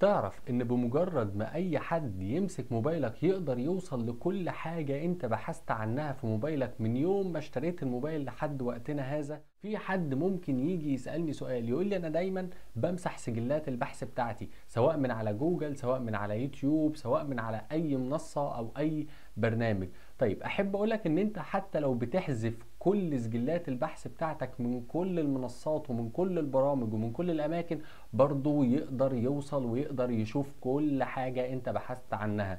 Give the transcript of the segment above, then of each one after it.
تعرف ان بمجرد ما اي حد يمسك موبايلك يقدر يوصل لكل حاجة انت بحثت عنها في موبايلك من يوم ما اشتريت الموبايل لحد وقتنا هذا في حد ممكن يجي يسألني سؤال يقول لي انا دايما بمسح سجلات البحث بتاعتي سواء من على جوجل سواء من على يوتيوب سواء من على اي منصة او اي برنامج طيب احب اقولك ان انت حتى لو بتحذف كل سجلات البحث بتاعتك من كل المنصات ومن كل البرامج ومن كل الاماكن برضو يقدر يوصل ويقدر يشوف كل حاجة انت بحثت عنها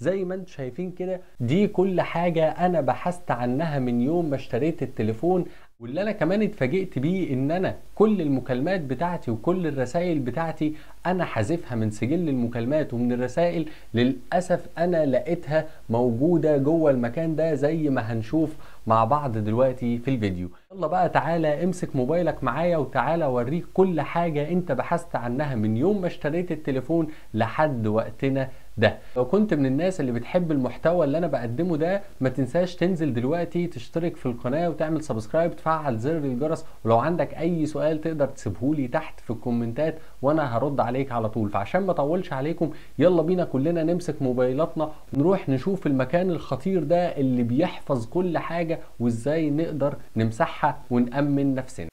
زي ما انتم شايفين كده دي كل حاجة انا بحثت عنها من يوم ما اشتريت التليفون واللي انا كمان اتفاجئت بيه ان انا كل المكالمات بتاعتي وكل الرسائل بتاعتي انا حذفها من سجل المكالمات ومن الرسائل للاسف انا لقيتها موجوده جوه المكان ده زي ما هنشوف مع بعض دلوقتي في الفيديو يلا بقى تعالى امسك موبايلك معايا وتعالى اوريك كل حاجة انت بحثت عنها من يوم ما اشتريت التليفون لحد وقتنا ده لو كنت من الناس اللي بتحب المحتوى اللي انا بقدمه ده ما تنساش تنزل دلوقتي تشترك في القناه وتعمل سبسكرايب تفعل زر الجرس ولو عندك اي سؤال تقدر تسيبهولي تحت في الكومنتات وانا هرد عليك على طول فعشان ما اطولش عليكم يلا بينا كلنا نمسك موبايلاتنا ونروح نشوف المكان الخطير ده اللي بيحفظ كل حاجه وازاي نقدر نمسحها ونامن نفسنا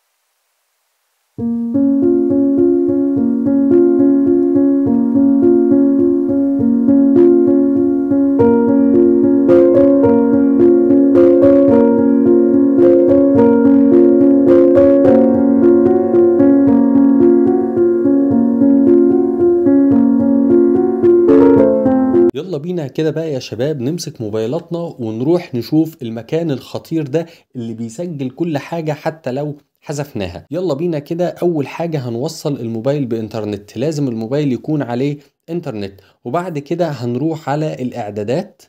يلا بينا كده بقى يا شباب نمسك موبايلاتنا ونروح نشوف المكان الخطير ده اللي بيسجل كل حاجة حتى لو حذفناها يلا بينا كده اول حاجة هنوصل الموبايل بانترنت لازم الموبايل يكون عليه انترنت وبعد كده هنروح على الاعدادات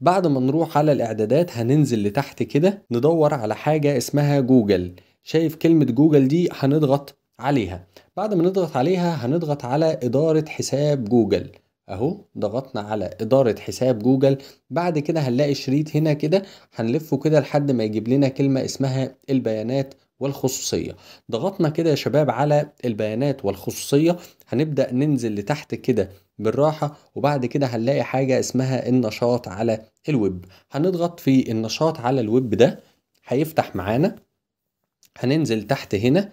بعد ما نروح على الاعدادات هننزل لتحت كده ندور على حاجة اسمها جوجل شايف كلمة جوجل دي هنضغط عليها بعد ما نضغط عليها هنضغط على إدارة حساب جوجل اهو ضغطنا على ادارة حساب جوجل بعد كده هنلاقي شريط هنا كده هنلفه كده لحد ما يجيب لنا كلمة اسمها البيانات والخصوصية ضغطنا كده يا شباب على البيانات والخصوصية هنبدأ ننزل لتحت كده بالراحة وبعد كده هنلاقي حاجة اسمها النشاط على الويب هنضغط في النشاط على الويب ده هيفتح معانا هننزل تحت هنا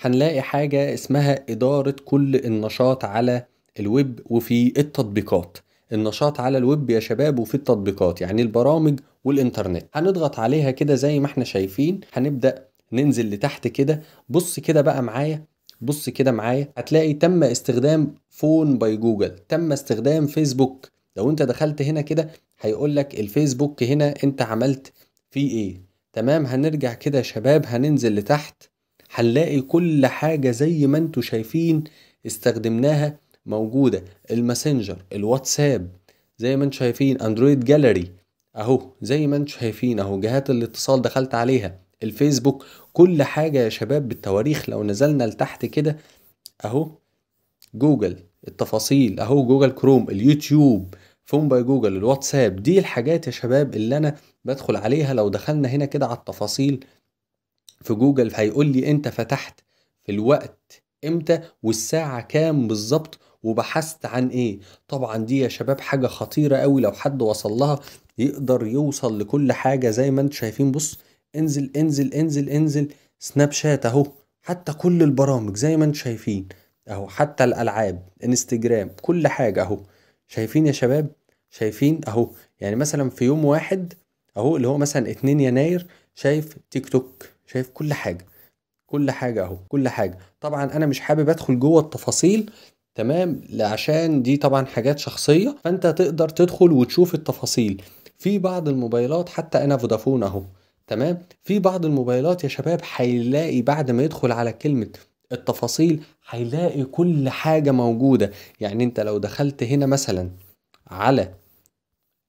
هنلاقي حاجة اسمها إدارة كل النشاط على الويب وفي التطبيقات النشاط على الويب يا شباب وفي التطبيقات يعني البرامج والانترنت هنضغط عليها كده زي ما احنا شايفين هنبدأ ننزل لتحت كده بص كده بقى معايا بص كده معايا هتلاقي تم استخدام فون باي جوجل تم استخدام فيسبوك لو انت دخلت هنا كده هيقول لك الفيسبوك هنا انت عملت فيه ايه تمام هنرجع كده يا شباب هننزل لتحت هنلاقي كل حاجة زي ما انتم شايفين استخدمناها موجوده الماسنجر الواتساب زي ما انتم شايفين اندرويد جاليري اهو زي ما انتم شايفين اهو جهات الاتصال دخلت عليها الفيسبوك كل حاجه يا شباب بالتواريخ لو نزلنا لتحت كده اهو جوجل التفاصيل اهو جوجل كروم اليوتيوب فون باي جوجل الواتساب دي الحاجات يا شباب اللي انا بدخل عليها لو دخلنا هنا كده على التفاصيل في جوجل هيقول لي انت فتحت في الوقت امتى والساعه كام بالظبط وبحثت عن ايه طبعا دي يا شباب حاجة خطيرة قوي لو حد وصل لها يقدر يوصل لكل حاجة زي ما انتم شايفين بص انزل انزل انزل انزل سناب شات اهو حتى كل البرامج زي ما انتم شايفين اهو حتى الالعاب انستجرام كل حاجة اهو شايفين يا شباب شايفين اهو يعني مثلا في يوم واحد اهو اللي هو مثلا 2 يناير شايف تيك توك شايف كل حاجة كل حاجة اهو كل حاجة طبعا انا مش حابب ادخل جوه التفاصيل تمام عشان دي طبعا حاجات شخصيه فانت تقدر تدخل وتشوف التفاصيل في بعض الموبايلات حتى انا فودافون اهو تمام في بعض الموبايلات يا شباب هيلاقي بعد ما يدخل على كلمه التفاصيل هيلاقي كل حاجه موجوده يعني انت لو دخلت هنا مثلا على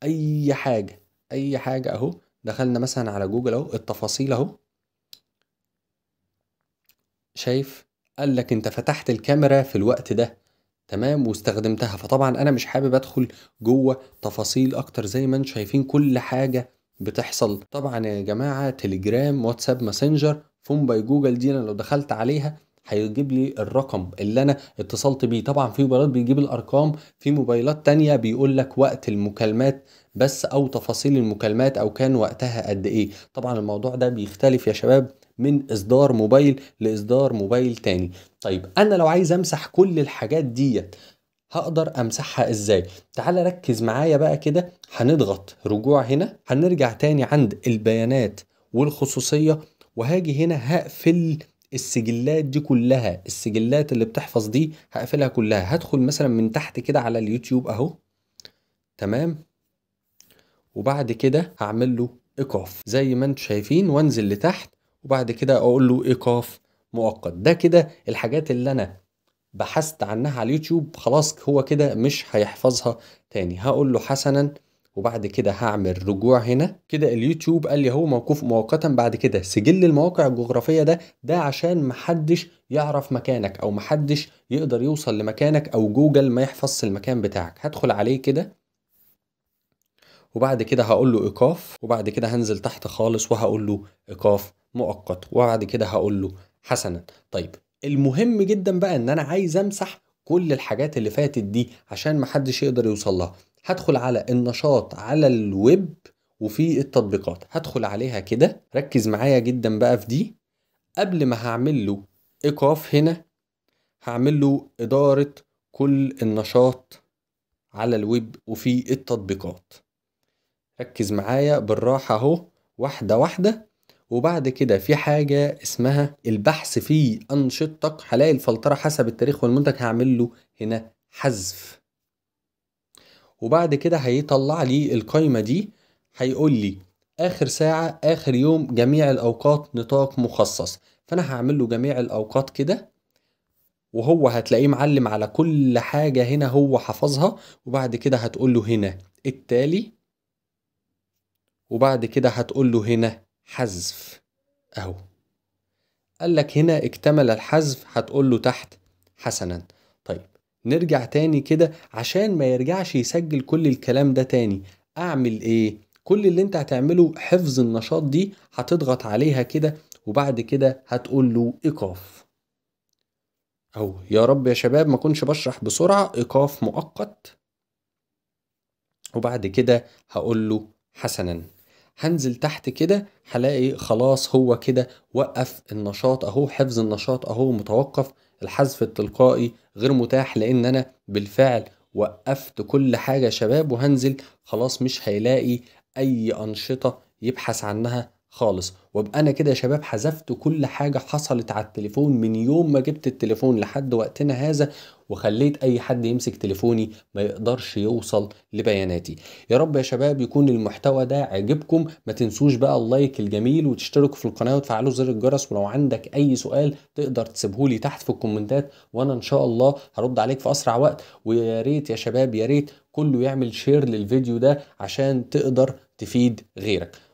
اي حاجه اي حاجه اهو دخلنا مثلا على جوجل اهو التفاصيل اهو شايف قال لك انت فتحت الكاميرا في الوقت ده تمام واستخدمتها فطبعا انا مش حابب ادخل جوه تفاصيل اكتر زي ما انتم شايفين كل حاجه بتحصل طبعا يا جماعه تليجرام واتساب ماسنجر فون باي جوجل دي انا لو دخلت عليها هيجيب لي الرقم اللي انا اتصلت بيه طبعا في موبايلات بيجيب الارقام في موبايلات تانية بيقول لك وقت المكالمات بس او تفاصيل المكالمات او كان وقتها قد ايه طبعا الموضوع ده بيختلف يا شباب من اصدار موبايل لاصدار موبايل تاني طيب انا لو عايز امسح كل الحاجات ديت هقدر امسحها ازاي تعال ركز معايا بقى كده هنضغط رجوع هنا هنرجع تاني عند البيانات والخصوصيه وهاجي هنا هقفل السجلات دي كلها السجلات اللي بتحفظ دي هقفلها كلها هدخل مثلا من تحت كده على اليوتيوب اهو تمام وبعد كده هعمل له ايقاف زي ما انتم شايفين وانزل لتحت وبعد كده اقول له ايقاف مؤقت ده كده الحاجات اللي انا بحثت عنها على اليوتيوب خلاص هو كده مش هيحفظها تاني هقول له حسنا وبعد كده هعمل رجوع هنا كده اليوتيوب قال لي هو موقوف مؤقتا بعد كده سجل المواقع الجغرافية ده ده عشان محدش يعرف مكانك او محدش يقدر يوصل لمكانك او جوجل ما يحفظش المكان بتاعك هدخل عليه كده وبعد كده هقول له ايقاف وبعد كده هنزل تحت خالص وهقول له ايقاف مؤقت وبعد كده هقول له حسنا طيب المهم جدا بقى ان انا عايز امسح كل الحاجات اللي فاتت دي عشان محدش يقدر يوصل لها هدخل على النشاط على الويب وفي التطبيقات هدخل عليها كده ركز معايا جدا بقى في دي قبل ما هعمل له ايقاف هنا هعمل له اداره كل النشاط على الويب وفي التطبيقات ركز معايا بالراحه اهو واحده واحده وبعد كده في حاجة اسمها البحث في أنشطتك هلاقي الفلترة حسب التاريخ والمنتج هعمل له هنا حذف وبعد كده هيطلع لي القايمة دي هيقول لي آخر ساعة آخر يوم جميع الأوقات نطاق مخصص فأنا هعمل له جميع الأوقات كده وهو هتلاقيه معلم على كل حاجة هنا هو حفظها وبعد كده هتقول له هنا التالي وبعد كده هتقول له هنا حذف أهو قال لك هنا اكتمل الحذف هتقول له تحت حسنا طيب نرجع تاني كده عشان ما يرجعش يسجل كل الكلام ده تاني أعمل إيه؟ كل اللي أنت هتعمله حفظ النشاط دي هتضغط عليها كده وبعد كده هتقول له إيقاف أو يا رب يا شباب ما كنش بشرح بسرعة إيقاف مؤقت وبعد كده هقول له حسنا هنزل تحت كده هلاقي خلاص هو كده وقف النشاط اهو حفظ النشاط اهو متوقف الحذف التلقائي غير متاح لان انا بالفعل وقفت كل حاجة شباب وهنزل خلاص مش هيلاقي اي انشطة يبحث عنها خالص وابقى انا كده يا شباب حذفت كل حاجه حصلت على التليفون من يوم ما جبت التليفون لحد وقتنا هذا وخليت اي حد يمسك تليفوني ما يقدرش يوصل لبياناتي يا رب يا شباب يكون المحتوى ده عجبكم ما تنسوش بقى اللايك الجميل وتشتركوا في القناه وتفعلوا زر الجرس ولو عندك اي سؤال تقدر تسيبهولي تحت في الكومنتات وانا ان شاء الله هرد عليك في اسرع وقت ويا ريت يا شباب يا ريت كله يعمل شير للفيديو ده عشان تقدر تفيد غيرك